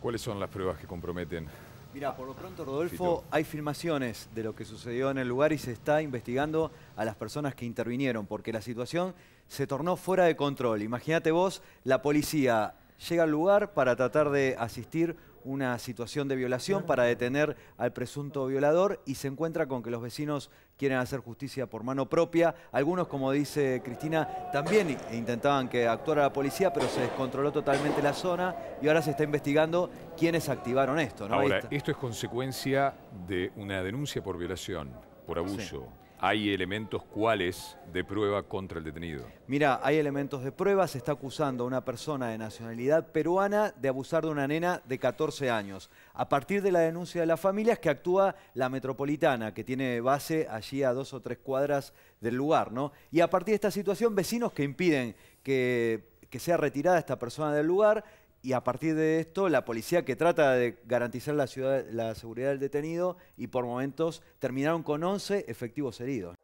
¿Cuáles son las pruebas que comprometen? Mira, por lo pronto, Rodolfo, hay filmaciones de lo que sucedió en el lugar y se está investigando a las personas que intervinieron, porque la situación se tornó fuera de control. Imagínate vos, la policía llega al lugar para tratar de asistir una situación de violación para detener al presunto violador y se encuentra con que los vecinos quieren hacer justicia por mano propia. Algunos, como dice Cristina, también intentaban que actuara la policía, pero se descontroló totalmente la zona y ahora se está investigando quiénes activaron esto. Ahora, esto es consecuencia de una denuncia por violación, por abuso. ¿Hay elementos cuáles de prueba contra el detenido? Mira, hay elementos de prueba. Se está acusando a una persona de nacionalidad peruana de abusar de una nena de 14 años. A partir de la denuncia de las familias que actúa la metropolitana, que tiene base allí a dos o tres cuadras del lugar, ¿no? Y a partir de esta situación, vecinos que impiden que, que sea retirada esta persona del lugar y a partir de esto la policía que trata de garantizar la, ciudad, la seguridad del detenido y por momentos terminaron con 11 efectivos heridos.